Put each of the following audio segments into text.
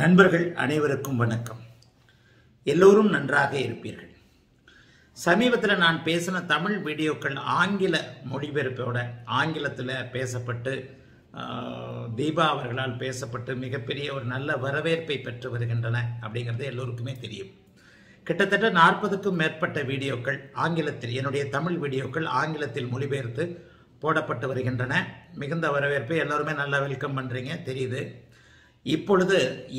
நண்பர்கள் அனைவருக்கும் வணக்கம் எல்லோரும் நன்றாக இருப்பீர்கள் சமீபத்தில் நான் பேசின தமிழ் வீடியோக்கள் ஆங்கில மொழிபெயர்ப்போட ஆங்கிலத்தில் பேசப்பட்டு தீபா அவர்களால் பேசப்பட்டு மிகப்பெரிய ஒரு நல்ல வரவேற்பை பெற்று வருகின்றன அப்படிங்கிறது எல்லோருக்குமே தெரியும் கிட்டத்தட்ட நாற்பதுக்கும் மேற்பட்ட வீடியோக்கள் ஆங்கிலத்தில் என்னுடைய தமிழ் வீடியோக்கள் ஆங்கிலத்தில் மொழிபெயர்த்து போடப்பட்டு வருகின்றன மிகுந்த வரவேற்பு எல்லோருமே நல்லா வெல்கம் பண்ணுறீங்க தெரியுது இப்பொழுது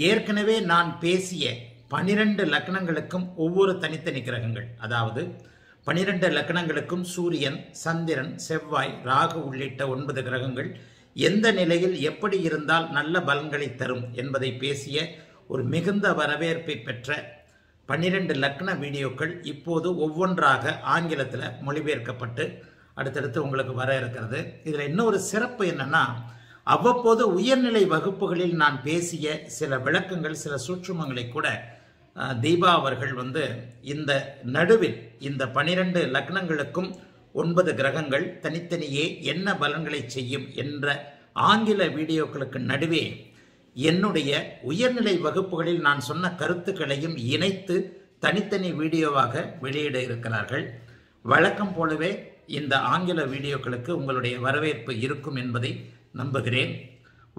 ஏற்கனவே நான் பேசிய பனிரெண்டு லக்னங்களுக்கும் ஒவ்வொரு தனித்தனி கிரகங்கள் அதாவது பனிரெண்டு லக்னங்களுக்கும் சூரியன் சந்திரன் செவ்வாய் ராகு உள்ளிட்ட ஒன்பது கிரகங்கள் எந்த நிலையில் எப்படி இருந்தால் நல்ல பலன்களை தரும் என்பதை பேசிய ஒரு மிகுந்த வரவேற்பை பெற்ற பன்னிரண்டு லக்ன வீடியோக்கள் இப்போது ஒவ்வொன்றாக ஆங்கிலத்தில் மொழிபெயர்க்கப்பட்டு அடுத்தடுத்து உங்களுக்கு வர இருக்கிறது இதில் இன்னொரு சிறப்பு என்னென்னா அவ்வப்போது உயர்நிலை வகுப்புகளில் நான் பேசிய சில விளக்கங்கள் சில சூற்றுமங்களை கூட தீபா அவர்கள் வந்து இந்த நடுவில் இந்த பனிரெண்டு லக்னங்களுக்கும் ஒன்பது கிரகங்கள் தனித்தனியே என்ன பலன்களை செய்யும் என்ற ஆங்கில வீடியோக்களுக்கு நடுவே என்னுடைய உயர்நிலை வகுப்புகளில் நான் சொன்ன கருத்துக்களையும் இணைத்து தனித்தனி வீடியோவாக வெளியிட இருக்கிறார்கள் வழக்கம் போலவே இந்த ஆங்கில வீடியோக்களுக்கு உங்களுடைய வரவேற்பு இருக்கும் என்பதை நம்புகிறேன்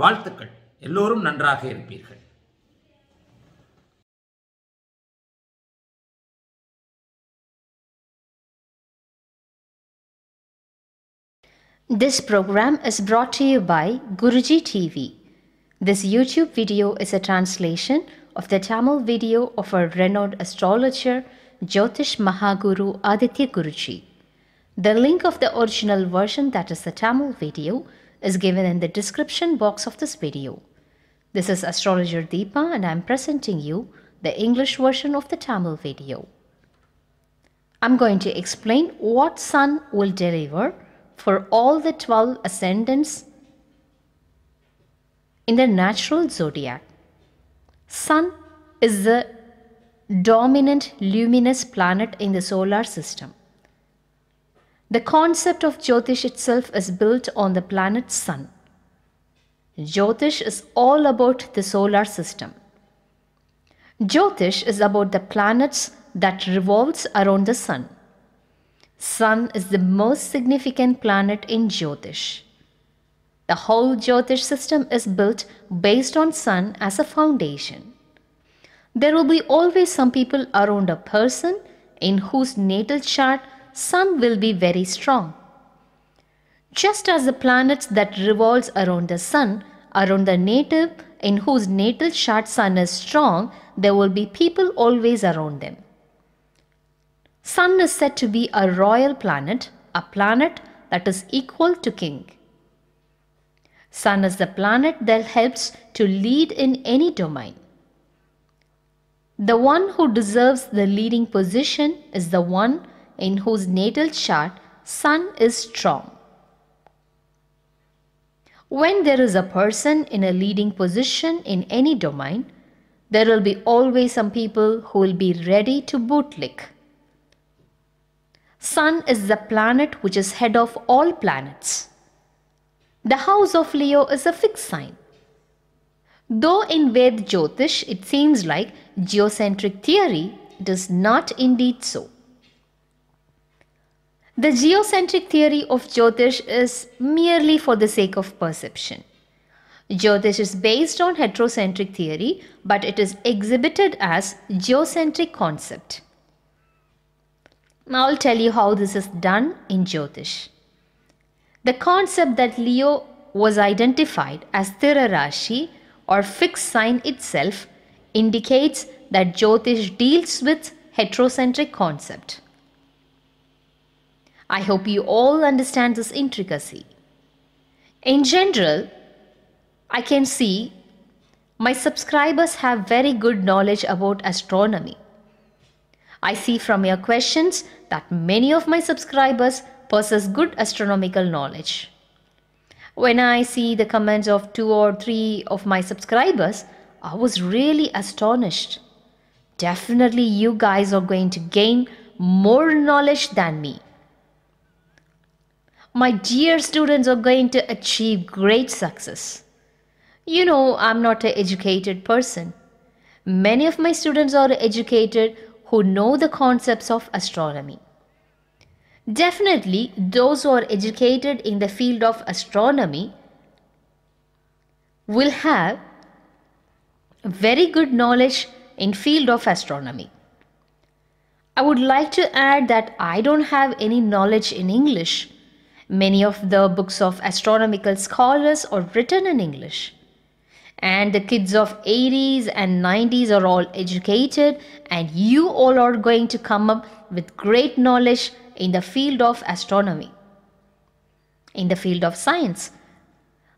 வாழ்த்துக்கள் எல்லோரும் நன்றாக இருப்பீர்கள் This program is brought to you by Guruji TV. This YouTube video is a translation of the Tamil video of our renowned astrologer Jyotish Mahaguru Aditya Guruji. The link of the original version that is the Tamil video is given in the description box of this video. This is Astrologer Deepa and I am presenting you the English version of the Tamil video. I'm going to explain what Sun will deliver for all the 12 ascendants in the natural zodiac. Sun is the dominant luminous planet in the solar system. The concept of Jyotish itself is built on the planet Sun. Jyotish is all about the solar system. Jyotish is about the planets that revolves around the sun. Sun is the most significant planet in Jyotish. The whole Jyotish system is built based on sun as a foundation. There will be always some people around a person in whose natal chart Sun will be very strong. Just as the planets that revolves around the Sun, around the native in whose natal chart Sun is strong, there will be people always around them. Sun is said to be a royal planet, a planet that is equal to king. Sun is the planet that helps to lead in any domain. The one who deserves the leading position is the one in whose natal chart Sun is strong. When there is a person in a leading position in any domain, there will be always some people who will be ready to bootlick. Sun is the planet which is head of all planets. The house of Leo is a fixed sign. Though in Ved Jyotish it seems like geocentric theory, it is not indeed so. The geocentric theory of Jyotish is merely for the sake of perception. Jyotish is based on heterocentric theory, but it is exhibited as geocentric concept. Now I'll tell you how this is done in Jyotish. The concept that Leo was identified as Thirarashi or fixed sign itself indicates that Jyotish deals with heterocentric concept. I hope you all understand this intricacy. In general, I can see my subscribers have very good knowledge about astronomy. I see from your questions that many of my subscribers possess good astronomical knowledge. When I see the comments of two or three of my subscribers, I was really astonished. Definitely, you guys are going to gain more knowledge than me my dear students are going to achieve great success. You know, I'm not an educated person. Many of my students are educated who know the concepts of astronomy. Definitely, those who are educated in the field of astronomy will have very good knowledge in field of astronomy. I would like to add that I don't have any knowledge in English Many of the books of astronomical scholars are written in English. And the kids of 80s and 90s are all educated, and you all are going to come up with great knowledge in the field of astronomy, in the field of science.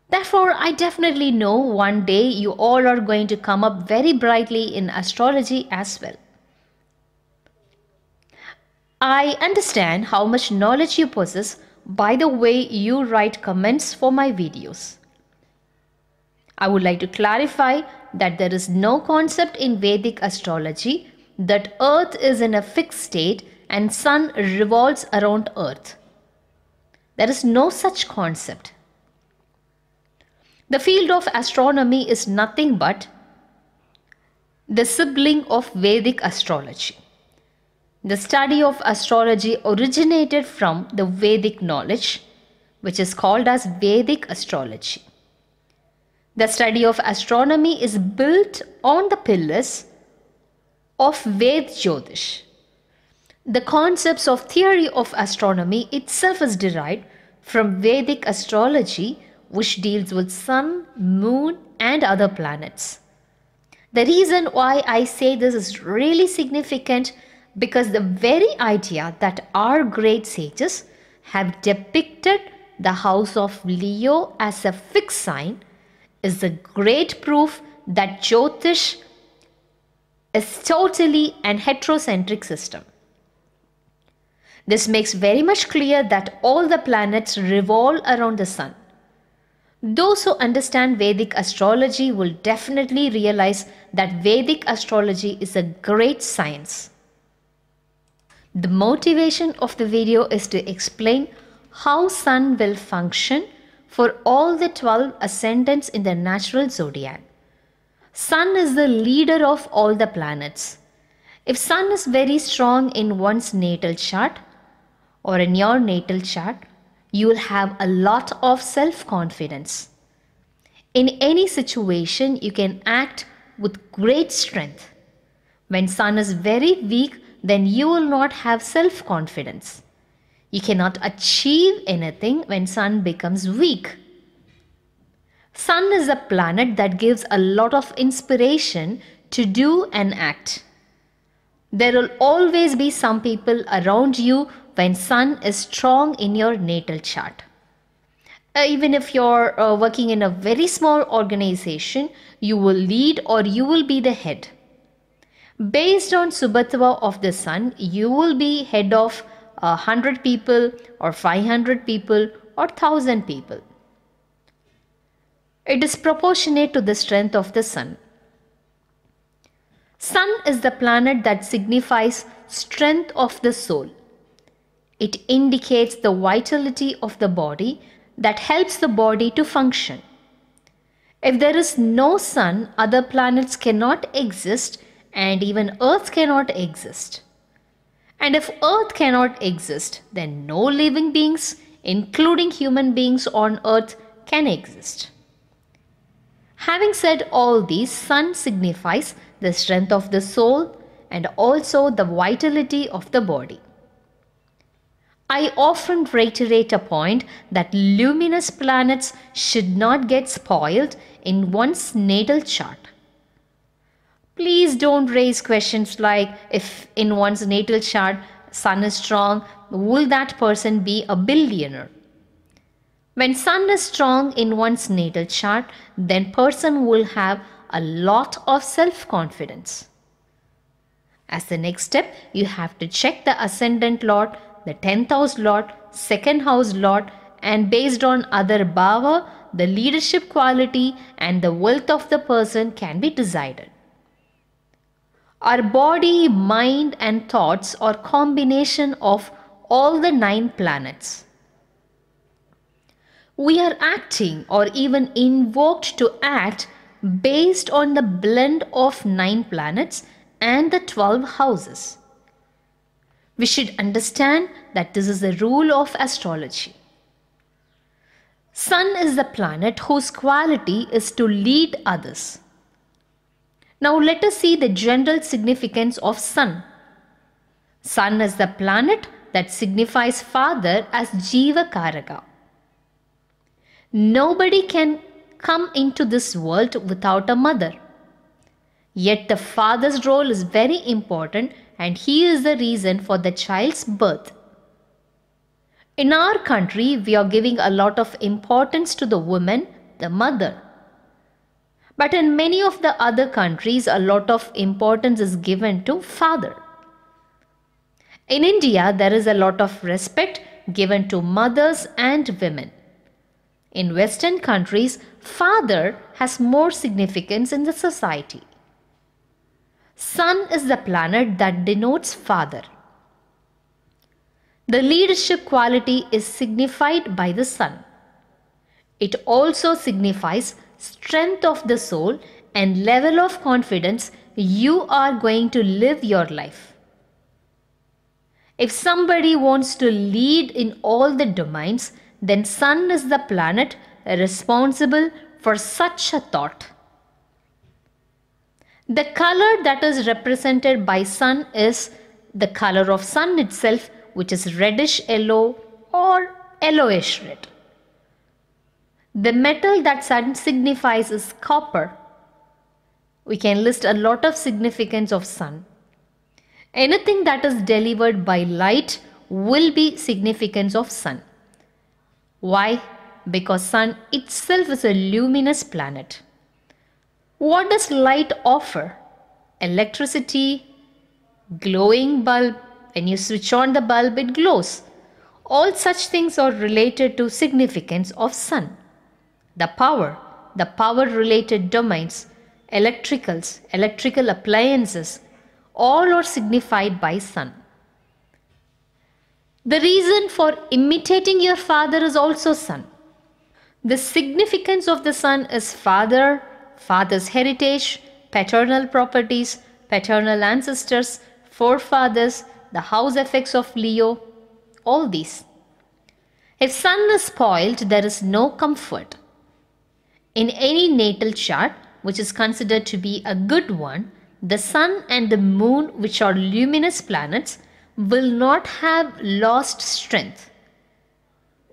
Therefore, I definitely know one day you all are going to come up very brightly in astrology as well. I understand how much knowledge you possess by the way you write comments for my videos. I would like to clarify that there is no concept in Vedic astrology that earth is in a fixed state and sun revolves around earth. There is no such concept. The field of astronomy is nothing but the sibling of Vedic astrology. The study of astrology originated from the Vedic knowledge, which is called as Vedic astrology. The study of astronomy is built on the pillars of Ved Jyotish. The concepts of theory of astronomy itself is derived from Vedic astrology, which deals with sun, moon, and other planets. The reason why I say this is really significant because the very idea that our great sages have depicted the house of Leo as a fixed sign is a great proof that Jyotish is totally an heterocentric system. This makes very much clear that all the planets revolve around the sun. Those who understand Vedic astrology will definitely realize that Vedic astrology is a great science. The motivation of the video is to explain how sun will function for all the 12 ascendants in the natural zodiac. Sun is the leader of all the planets. If sun is very strong in one's natal chart or in your natal chart, you will have a lot of self-confidence. In any situation, you can act with great strength. When sun is very weak, then you will not have self confidence. You cannot achieve anything when sun becomes weak. Sun is a planet that gives a lot of inspiration to do and act. There will always be some people around you when sun is strong in your natal chart. Uh, even if you're uh, working in a very small organization, you will lead or you will be the head. Based on Subhatva of the sun, you will be head of uh, 100 people or 500 people or 1000 people. It is proportionate to the strength of the sun. Sun is the planet that signifies strength of the soul. It indicates the vitality of the body that helps the body to function. If there is no sun, other planets cannot exist and even earth cannot exist. And if earth cannot exist, then no living beings, including human beings on earth, can exist. Having said all these, sun signifies the strength of the soul and also the vitality of the body. I often reiterate a point that luminous planets should not get spoiled in one's natal chart. Please don't raise questions like if in one's natal chart Sun is strong, will that person be a billionaire? When Sun is strong in one's natal chart, then person will have a lot of self-confidence. As the next step, you have to check the ascendant lot, the 10th house lot, second house lot and based on other bhava, the leadership quality and the wealth of the person can be decided. Our body, mind, and thoughts are combination of all the nine planets. We are acting or even invoked to act based on the blend of nine planets and the 12 houses. We should understand that this is the rule of astrology. Sun is the planet whose quality is to lead others. Now let us see the general significance of sun. Sun is the planet that signifies father as Jiva Karaka. Nobody can come into this world without a mother. Yet the father's role is very important and he is the reason for the child's birth. In our country, we are giving a lot of importance to the woman, the mother. But in many of the other countries, a lot of importance is given to father. In India, there is a lot of respect given to mothers and women. In Western countries, father has more significance in the society. Sun is the planet that denotes father. The leadership quality is signified by the sun. It also signifies strength of the soul, and level of confidence you are going to live your life. If somebody wants to lead in all the domains, then Sun is the planet responsible for such a thought. The color that is represented by Sun is the color of Sun itself, which is reddish yellow or yellowish red. The metal that signifies is copper. We can list a lot of significance of sun. Anything that is delivered by light will be significance of sun. Why? Because sun itself is a luminous planet. What does light offer? Electricity, glowing bulb, when you switch on the bulb it glows. All such things are related to significance of sun the power, the power related domains, electricals, electrical appliances, all are signified by sun. The reason for imitating your father is also sun. The significance of the sun is father, father's heritage, paternal properties, paternal ancestors, forefathers, the house effects of Leo, all these. If sun is spoiled, there is no comfort. In any natal chart, which is considered to be a good one, the sun and the moon, which are luminous planets, will not have lost strength.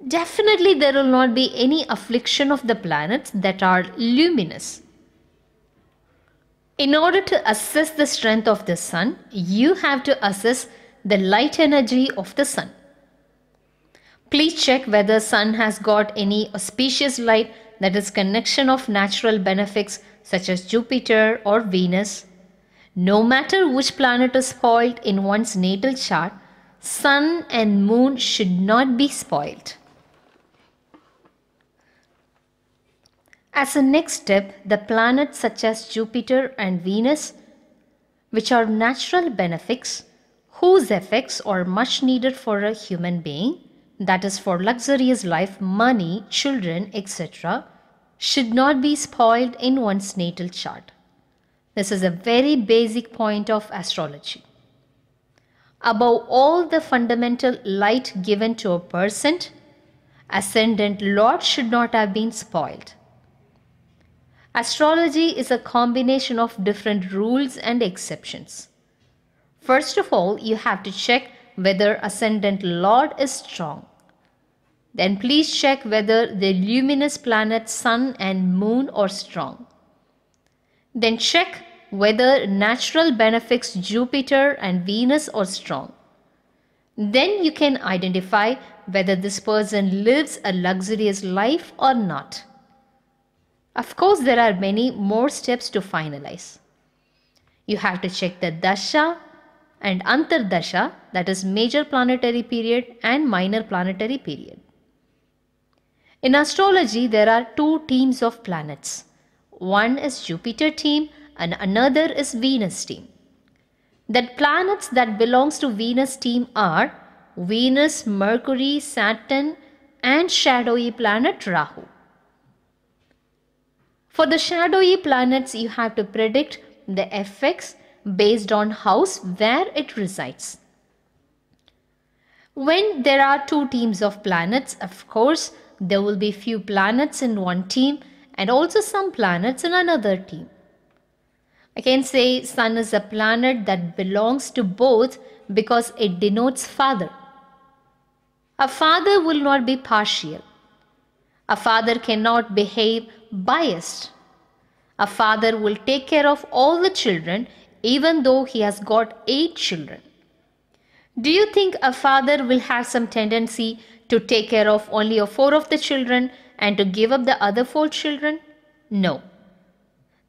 Definitely, there will not be any affliction of the planets that are luminous. In order to assess the strength of the sun, you have to assess the light energy of the sun. Please check whether sun has got any auspicious light that is connection of natural benefits such as Jupiter or Venus. No matter which planet is spoiled in one's natal chart, sun and moon should not be spoiled. As a next step, the planets such as Jupiter and Venus, which are natural benefits, whose effects are much needed for a human being, that is for luxurious life, money, children, etc., should not be spoiled in one's natal chart. This is a very basic point of astrology. Above all the fundamental light given to a person, ascendant lord should not have been spoiled. Astrology is a combination of different rules and exceptions. First of all, you have to check whether ascendant lord is strong. Then please check whether the luminous planets Sun and Moon are strong. Then check whether natural benefits Jupiter and Venus are strong. Then you can identify whether this person lives a luxurious life or not. Of course, there are many more steps to finalize. You have to check the dasha and antardasha, that is major planetary period and minor planetary period. In astrology, there are two teams of planets. One is Jupiter team and another is Venus team. The planets that belongs to Venus team are Venus, Mercury, Saturn and shadowy planet Rahu. For the shadowy planets, you have to predict the effects based on house where it resides. When there are two teams of planets, of course, there will be few planets in one team and also some planets in another team. I can say sun is a planet that belongs to both because it denotes father. A father will not be partial. A father cannot behave biased. A father will take care of all the children even though he has got eight children. Do you think a father will have some tendency to take care of only four of the children and to give up the other four children? No.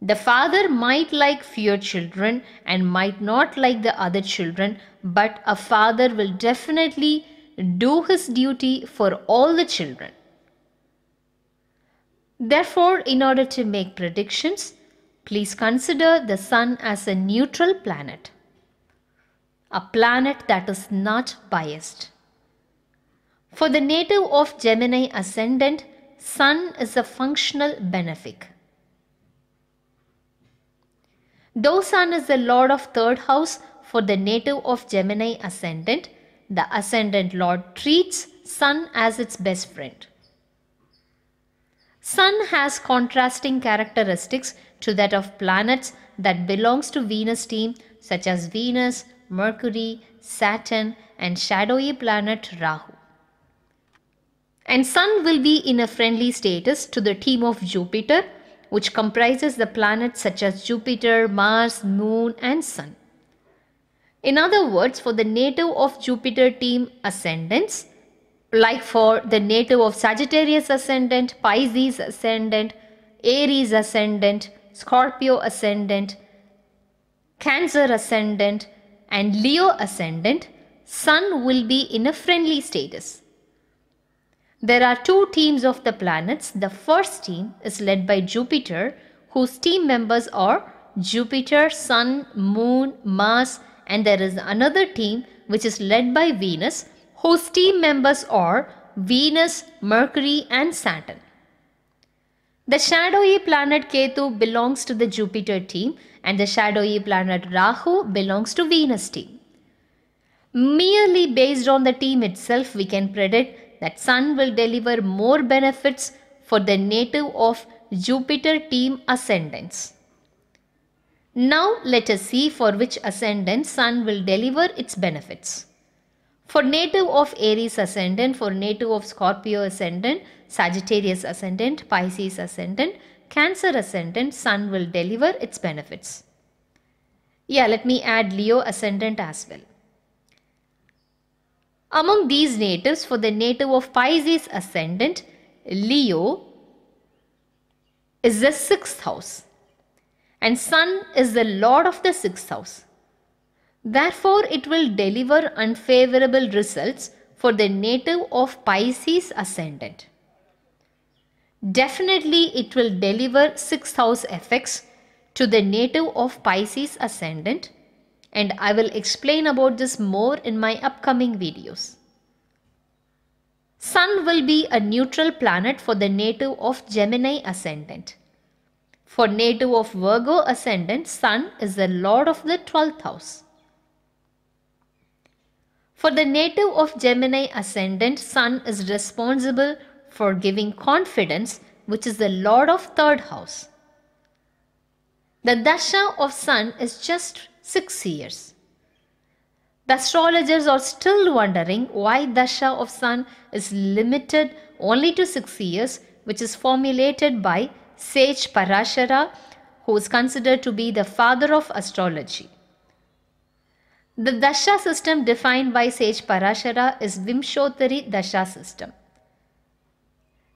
The father might like fewer children and might not like the other children, but a father will definitely do his duty for all the children. Therefore, in order to make predictions, please consider the Sun as a neutral planet, a planet that is not biased. For the native of Gemini ascendant, Sun is a functional benefic. Though Sun is the Lord of third house for the native of Gemini ascendant, the ascendant Lord treats Sun as its best friend. Sun has contrasting characteristics to that of planets that belongs to Venus team such as Venus, Mercury, Saturn and shadowy planet Rahu. And Sun will be in a friendly status to the team of Jupiter, which comprises the planets such as Jupiter, Mars, Moon, and Sun. In other words, for the native of Jupiter team ascendants, like for the native of Sagittarius ascendant, Pisces ascendant, Aries ascendant, Scorpio ascendant, Cancer ascendant, and Leo ascendant, Sun will be in a friendly status. There are two teams of the planets. The first team is led by Jupiter, whose team members are Jupiter, Sun, Moon, Mars, and there is another team which is led by Venus, whose team members are Venus, Mercury, and Saturn. The shadowy planet Ketu belongs to the Jupiter team, and the shadowy planet Rahu belongs to Venus team. Merely based on the team itself, we can predict that Sun will deliver more benefits for the native of Jupiter team ascendants. Now let us see for which ascendant Sun will deliver its benefits. For native of Aries ascendant, for native of Scorpio ascendant, Sagittarius ascendant, Pisces ascendant, Cancer ascendant, Sun will deliver its benefits. Yeah, let me add Leo ascendant as well. Among these natives, for the native of Pisces ascendant, Leo is the sixth house and Sun is the lord of the sixth house. Therefore, it will deliver unfavorable results for the native of Pisces ascendant. Definitely, it will deliver sixth house effects to the native of Pisces ascendant and I will explain about this more in my upcoming videos. Sun will be a neutral planet for the native of Gemini ascendant. For native of Virgo ascendant, Sun is the lord of the 12th house. For the native of Gemini ascendant, Sun is responsible for giving confidence, which is the lord of 3rd house. The dasha of Sun is just six years. The astrologers are still wondering why Dasha of Sun is limited only to six years, which is formulated by sage Parashara, who is considered to be the father of astrology. The Dasha system defined by sage Parashara is Vimshottari Dasha system.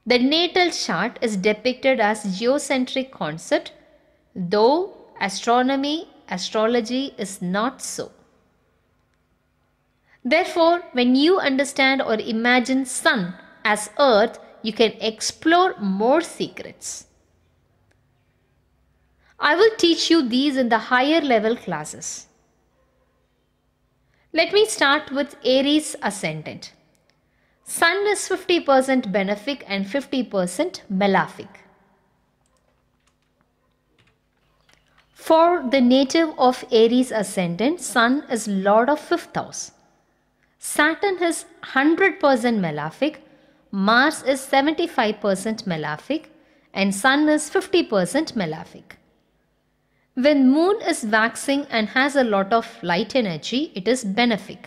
The natal chart is depicted as geocentric concept, though astronomy astrology is not so. Therefore, when you understand or imagine sun as earth, you can explore more secrets. I will teach you these in the higher level classes. Let me start with Aries ascendant. Sun is 50% benefic and 50% malefic. For the native of Aries ascendant, Sun is Lord of 5th house. Saturn is 100% malefic, Mars is 75% malefic, and Sun is 50% malefic. When Moon is waxing and has a lot of light energy, it is benefic.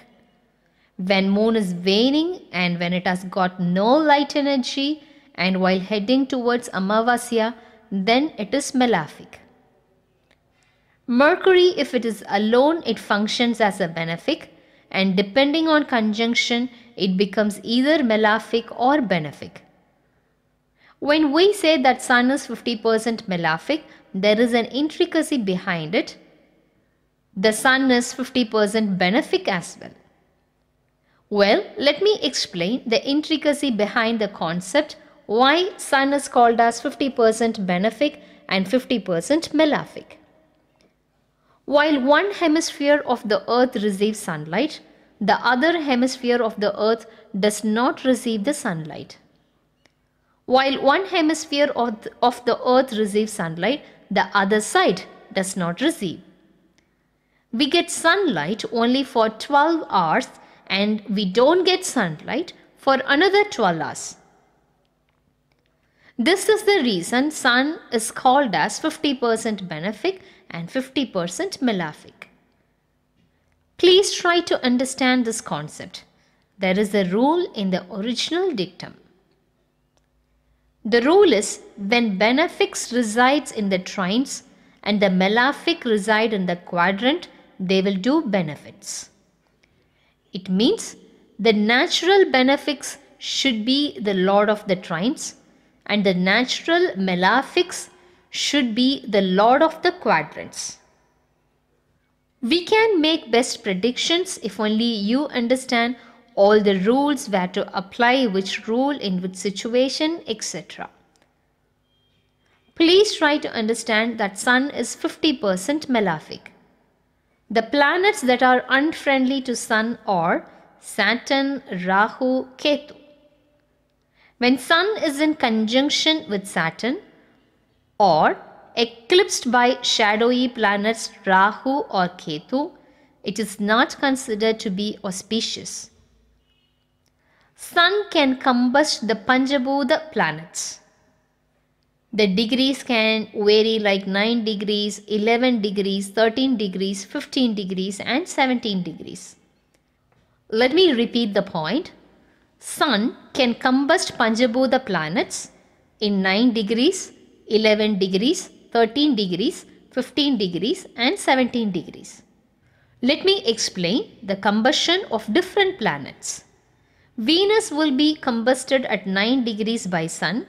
When Moon is waning and when it has got no light energy and while heading towards Amavasya, then it is malefic. Mercury, if it is alone, it functions as a benefic and depending on conjunction, it becomes either malefic or benefic. When we say that Sun is 50% malefic, there is an intricacy behind it. The Sun is 50% benefic as well. Well, let me explain the intricacy behind the concept why Sun is called as 50% benefic and 50% malefic. While one hemisphere of the earth receives sunlight, the other hemisphere of the earth does not receive the sunlight. While one hemisphere of the, of the earth receives sunlight, the other side does not receive. We get sunlight only for 12 hours and we don't get sunlight for another 12 hours. This is the reason sun is called as 50% benefic and 50% melaphic. Please try to understand this concept. There is a rule in the original dictum. The rule is when benefics resides in the trines and the malefic reside in the quadrant, they will do benefits. It means the natural benefics should be the lord of the trines and the natural malefics should be the lord of the quadrants. We can make best predictions if only you understand all the rules where to apply which rule in which situation etc. Please try to understand that sun is 50% malefic. The planets that are unfriendly to sun are Saturn, Rahu, Ketu. When sun is in conjunction with Saturn, or eclipsed by shadowy planets Rahu or Ketu, it is not considered to be auspicious. Sun can combust the Panjabhuta planets. The degrees can vary like 9 degrees, 11 degrees, 13 degrees, 15 degrees and 17 degrees. Let me repeat the point. Sun can combust Panjabhuta planets in 9 degrees, 11 degrees, 13 degrees, 15 degrees and 17 degrees. Let me explain the combustion of different planets. Venus will be combusted at 9 degrees by Sun.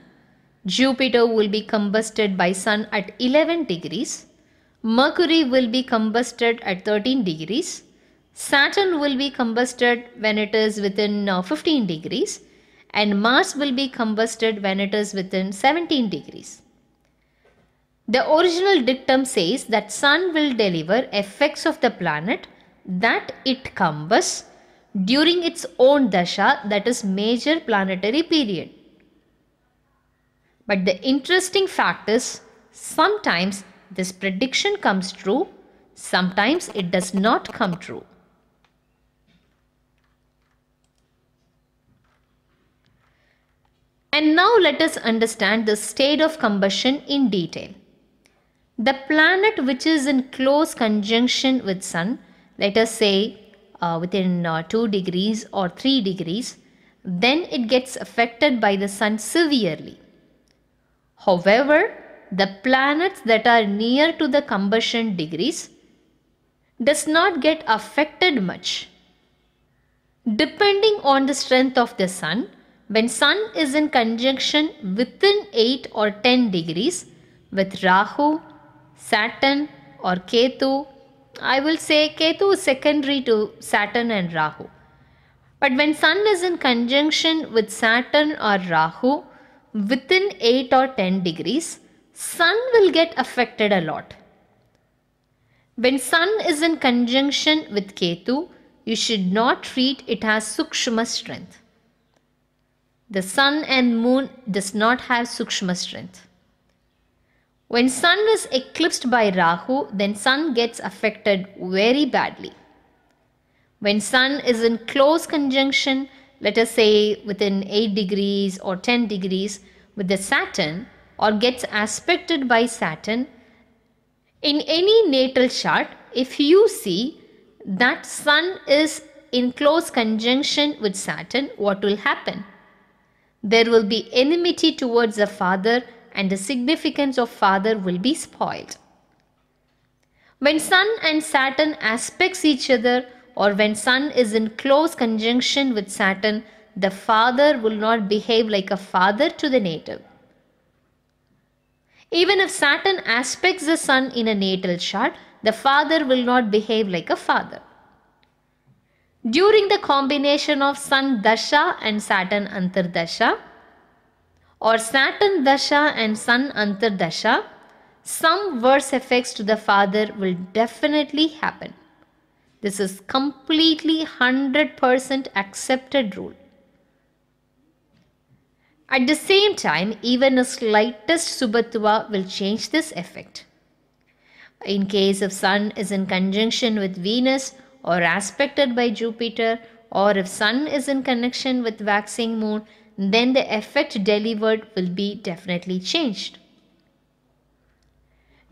Jupiter will be combusted by Sun at 11 degrees. Mercury will be combusted at 13 degrees. Saturn will be combusted when it is within uh, 15 degrees. And Mars will be combusted when it is within 17 degrees. The original dictum says that sun will deliver effects of the planet that it combusts during its own dasha that is major planetary period. But the interesting fact is sometimes this prediction comes true, sometimes it does not come true. And now let us understand the state of combustion in detail the planet which is in close conjunction with sun let us say uh, within uh, 2 degrees or 3 degrees then it gets affected by the sun severely however the planets that are near to the combustion degrees does not get affected much depending on the strength of the sun when sun is in conjunction within 8 or 10 degrees with rahu Saturn or Ketu. I will say Ketu is secondary to Saturn and Rahu. But when Sun is in conjunction with Saturn or Rahu within 8 or 10 degrees, Sun will get affected a lot. When Sun is in conjunction with Ketu, you should not treat it as Sukshma strength. The Sun and Moon does not have Sukshma strength. When sun is eclipsed by Rahu, then sun gets affected very badly. When sun is in close conjunction, let us say within 8 degrees or 10 degrees with the Saturn or gets aspected by Saturn, in any natal chart, if you see that sun is in close conjunction with Saturn, what will happen? There will be enmity towards the father and the significance of father will be spoiled. When Sun and Saturn aspects each other or when Sun is in close conjunction with Saturn, the father will not behave like a father to the native. Even if Saturn aspects the Sun in a natal chart, the father will not behave like a father. During the combination of Sun Dasha and Saturn Antardasha, or Saturn Dasha and Sun Antar Dasha, some worse effects to the father will definitely happen. This is completely 100% accepted rule. At the same time, even a slightest Subatwa will change this effect. In case if Sun is in conjunction with Venus or aspected by Jupiter or if Sun is in connection with waxing moon then the effect delivered will be definitely changed.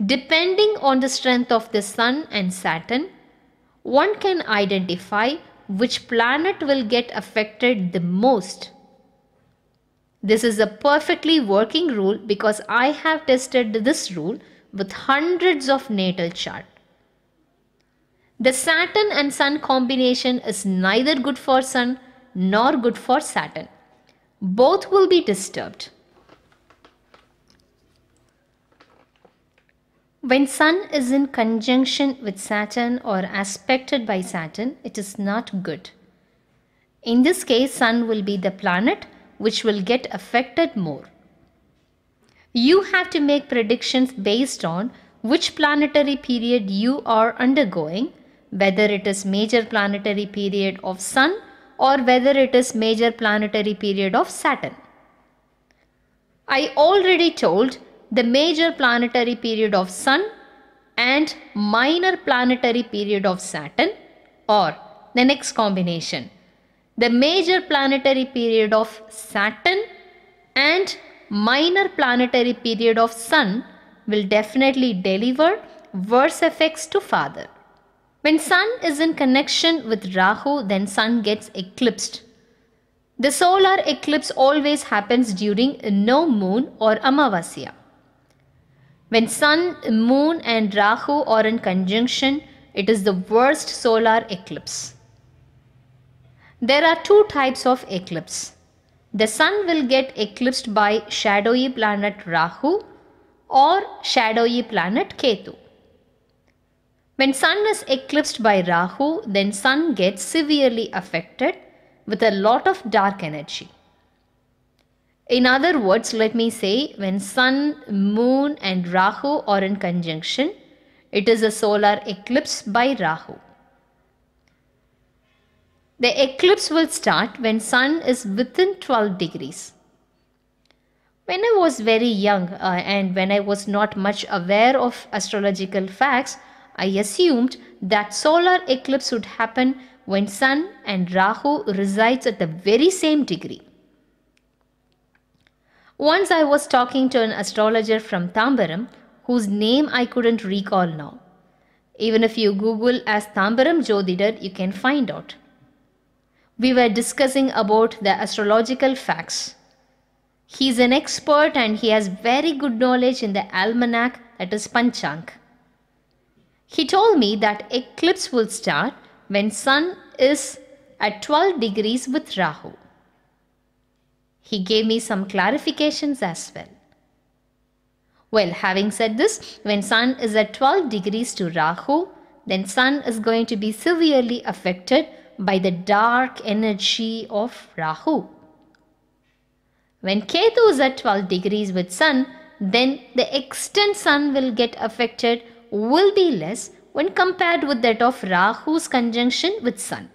Depending on the strength of the Sun and Saturn, one can identify which planet will get affected the most. This is a perfectly working rule because I have tested this rule with hundreds of natal chart. The Saturn and Sun combination is neither good for Sun nor good for Saturn both will be disturbed. When Sun is in conjunction with Saturn or aspected by Saturn, it is not good. In this case, Sun will be the planet which will get affected more. You have to make predictions based on which planetary period you are undergoing, whether it is major planetary period of Sun or whether it is major planetary period of Saturn. I already told the major planetary period of Sun and minor planetary period of Saturn or the next combination the major planetary period of Saturn and minor planetary period of Sun will definitely deliver worse effects to father. When Sun is in connection with Rahu, then Sun gets eclipsed. The solar eclipse always happens during no moon or Amavasya. When Sun, Moon and Rahu are in conjunction, it is the worst solar eclipse. There are two types of eclipse. The Sun will get eclipsed by shadowy planet Rahu or shadowy planet Ketu. When Sun is eclipsed by Rahu, then Sun gets severely affected with a lot of dark energy. In other words, let me say when Sun, Moon, and Rahu are in conjunction, it is a solar eclipse by Rahu. The eclipse will start when Sun is within 12 degrees. When I was very young uh, and when I was not much aware of astrological facts, I assumed that solar eclipse would happen when Sun and Rahu resides at the very same degree. Once I was talking to an astrologer from Tambaram whose name I couldn't recall now. Even if you Google as Tambaram Jodidar, you can find out. We were discussing about the astrological facts. He is an expert and he has very good knowledge in the almanac that is Panchang. He told me that eclipse will start when sun is at 12 degrees with Rahu. He gave me some clarifications as well. Well, having said this, when sun is at 12 degrees to Rahu, then sun is going to be severely affected by the dark energy of Rahu. When Ketu is at 12 degrees with sun, then the extent sun will get affected will be less when compared with that of Rahu's conjunction with Sun.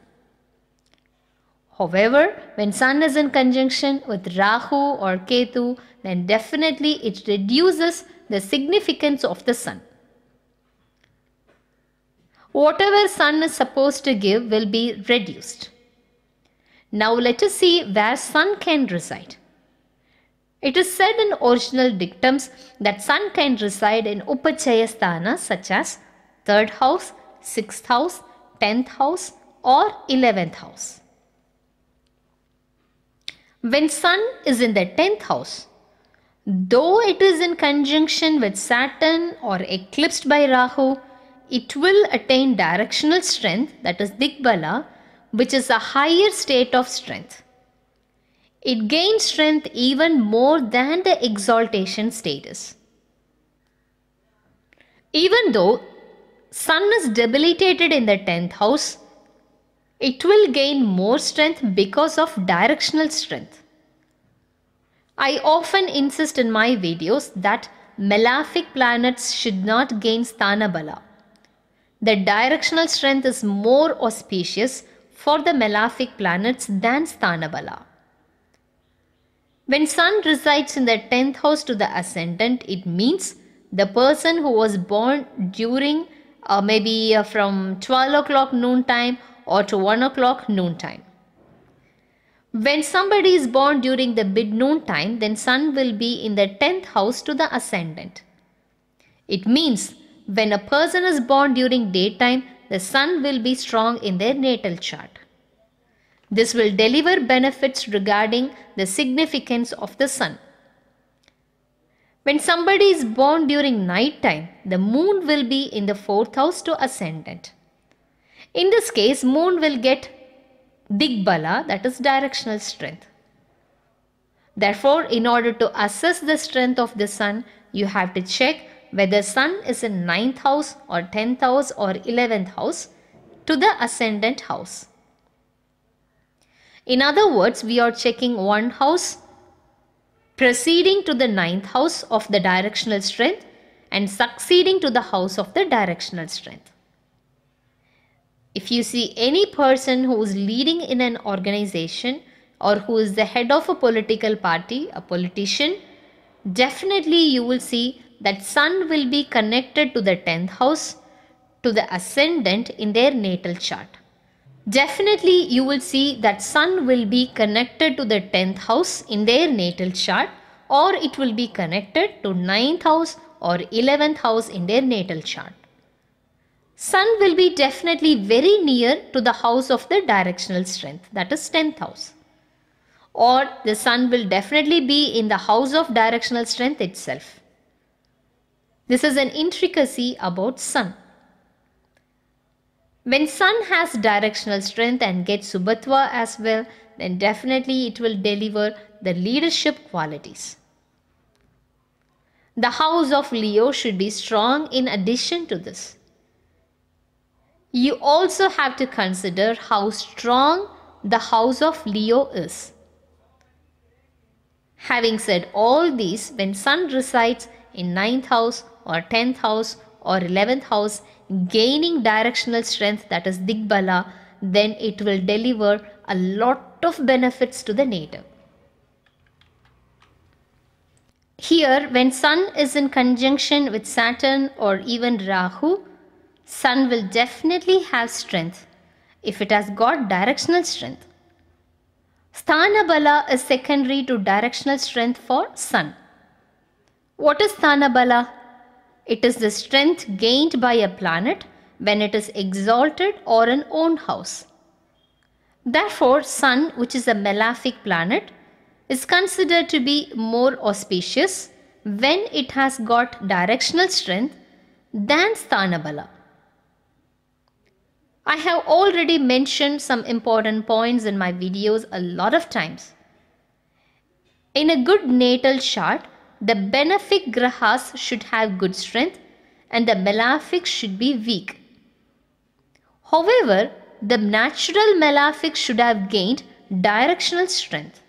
However, when Sun is in conjunction with Rahu or Ketu, then definitely it reduces the significance of the Sun. Whatever Sun is supposed to give will be reduced. Now let us see where Sun can reside. It is said in original dictums that sun can reside in upachaya sthana such as third house, sixth house, tenth house or eleventh house. When sun is in the tenth house, though it is in conjunction with Saturn or eclipsed by Rahu, it will attain directional strength that is dikbala, which is a higher state of strength. It gains strength even more than the exaltation status. Even though Sun is debilitated in the 10th house, it will gain more strength because of directional strength. I often insist in my videos that malefic planets should not gain sthana bala. The directional strength is more auspicious for the malefic planets than sthana bala. When Sun resides in the 10th house to the ascendant, it means the person who was born during uh, maybe uh, from 12 o'clock noon time or to 1 o'clock noon time. When somebody is born during the mid-noon time, then sun will be in the 10th house to the ascendant. It means when a person is born during daytime, the sun will be strong in their natal chart. This will deliver benefits regarding the significance of the sun. When somebody is born during night time, the moon will be in the fourth house to ascendant. In this case, moon will get digbala, that is directional strength. Therefore, in order to assess the strength of the sun, you have to check whether sun is in ninth house or 10th house or 11th house to the ascendant house. In other words, we are checking one house proceeding to the ninth house of the directional strength and succeeding to the house of the directional strength. If you see any person who is leading in an organization or who is the head of a political party, a politician, definitely you will see that sun will be connected to the 10th house, to the ascendant in their natal chart definitely you will see that sun will be connected to the 10th house in their natal chart or it will be connected to 9th house or 11th house in their natal chart. Sun will be definitely very near to the house of the directional strength that is 10th house. Or the sun will definitely be in the house of directional strength itself. This is an intricacy about sun. When Sun has directional strength and gets Subhatwa as well, then definitely it will deliver the leadership qualities. The house of Leo should be strong in addition to this. You also have to consider how strong the house of Leo is. Having said all these, when Sun resides in ninth house or 10th house or 11th house gaining directional strength that is Digbala, then it will deliver a lot of benefits to the native. Here, when Sun is in conjunction with Saturn or even Rahu, Sun will definitely have strength if it has got directional strength. Sthana Bala is secondary to directional strength for Sun. What is Sthana Bala? It is the strength gained by a planet when it is exalted or an own house. Therefore, Sun, which is a malefic planet, is considered to be more auspicious when it has got directional strength than Sthanabala. I have already mentioned some important points in my videos a lot of times. In a good natal chart, the benefic grahas should have good strength and the malefic should be weak. However, the natural malefic should have gained directional strength.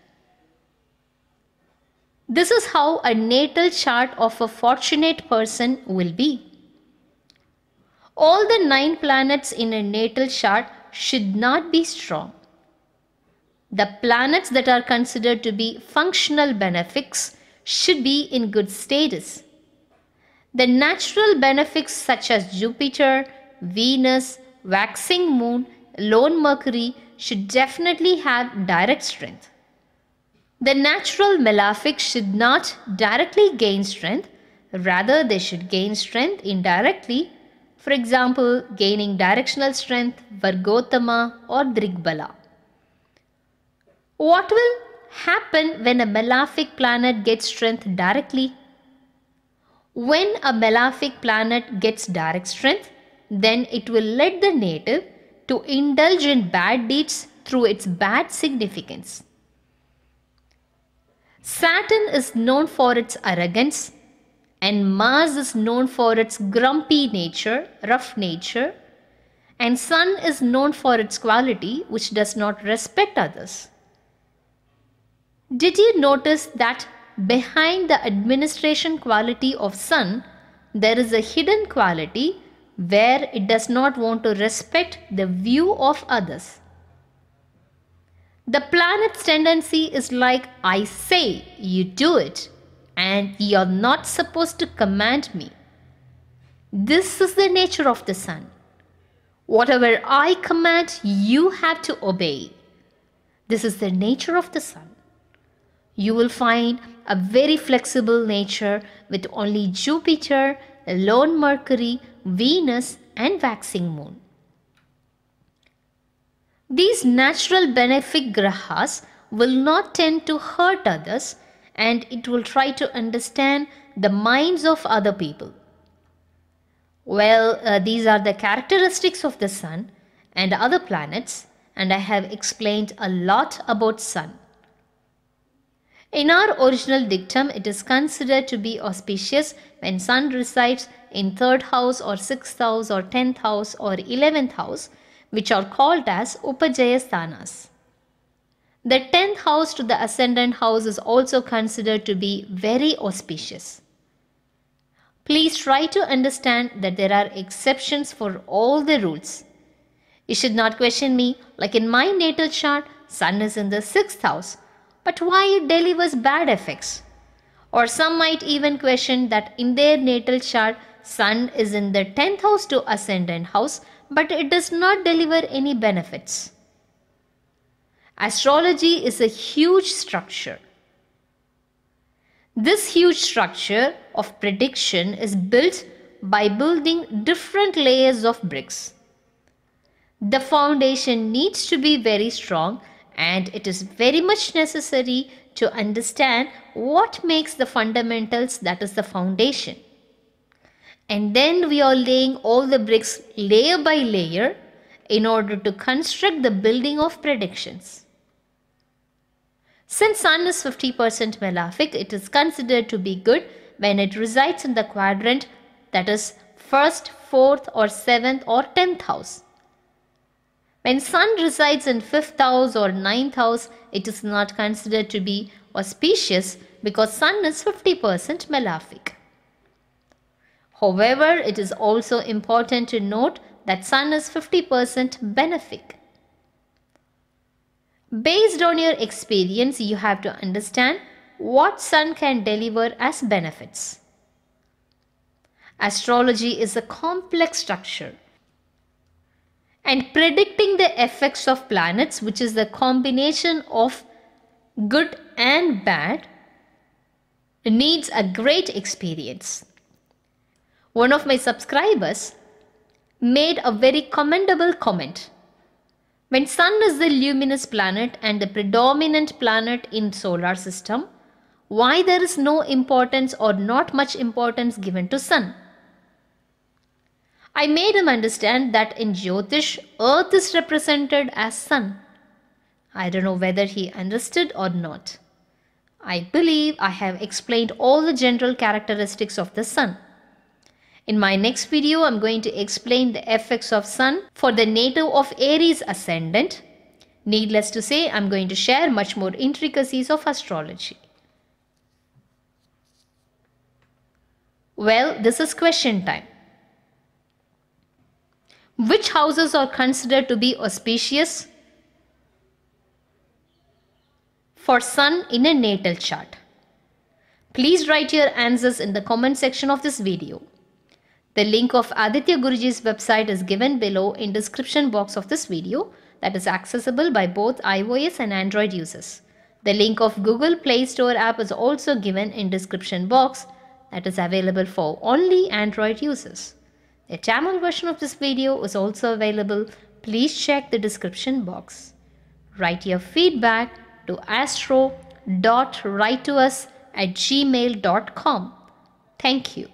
This is how a natal chart of a fortunate person will be. All the nine planets in a natal chart should not be strong. The planets that are considered to be functional benefics should be in good status. The natural benefits such as Jupiter, Venus, waxing moon, lone Mercury should definitely have direct strength. The natural malefic should not directly gain strength, rather, they should gain strength indirectly, for example, gaining directional strength, Vargotama or Drigbala. What will happen when a malefic planet gets strength directly? When a malefic planet gets direct strength, then it will lead the native to indulge in bad deeds through its bad significance. Saturn is known for its arrogance and Mars is known for its grumpy nature, rough nature and Sun is known for its quality which does not respect others. Did you notice that behind the administration quality of Sun, there is a hidden quality where it does not want to respect the view of others? The planet's tendency is like I say, you do it, and you're not supposed to command me. This is the nature of the Sun. Whatever I command, you have to obey. This is the nature of the Sun. You will find a very flexible nature with only Jupiter, lone Mercury, Venus and waxing moon. These natural benefic grahas will not tend to hurt others and it will try to understand the minds of other people. Well, uh, these are the characteristics of the sun and other planets and I have explained a lot about sun. In our original dictum, it is considered to be auspicious when sun resides in third house or sixth house or tenth house or eleventh house, which are called as Upajaya Sthanas. The tenth house to the ascendant house is also considered to be very auspicious. Please try to understand that there are exceptions for all the rules. You should not question me, like in my natal chart, Sun is in the sixth house, but why it delivers bad effects. Or some might even question that in their natal chart, Sun is in the 10th house to ascendant house, but it does not deliver any benefits. Astrology is a huge structure. This huge structure of prediction is built by building different layers of bricks. The foundation needs to be very strong and it is very much necessary to understand what makes the fundamentals that is the foundation. And then we are laying all the bricks layer by layer in order to construct the building of predictions. Since sun is 50% malefic, it is considered to be good when it resides in the quadrant that is first, fourth or seventh or tenth house. When sun resides in fifth house or ninth house, it is not considered to be auspicious because sun is 50% malefic. However, it is also important to note that sun is 50% benefic. Based on your experience, you have to understand what sun can deliver as benefits. Astrology is a complex structure and predicting the effects of planets which is the combination of good and bad needs a great experience. One of my subscribers made a very commendable comment. When sun is the luminous planet and the predominant planet in solar system, why there is no importance or not much importance given to sun? I made him understand that in Jyotish, earth is represented as sun. I don't know whether he understood or not. I believe I have explained all the general characteristics of the sun. In my next video, I'm going to explain the effects of sun for the native of Aries ascendant. Needless to say, I'm going to share much more intricacies of astrology. Well, this is question time. Which houses are considered to be auspicious for sun in a natal chart? Please write your answers in the comment section of this video. The link of Aditya Guruji's website is given below in description box of this video that is accessible by both iOS and Android users. The link of Google Play Store app is also given in description box that is available for only Android users. A Tamil version of this video is also available. Please check the description box. Write your feedback to astro.writetos at gmail.com. Thank you.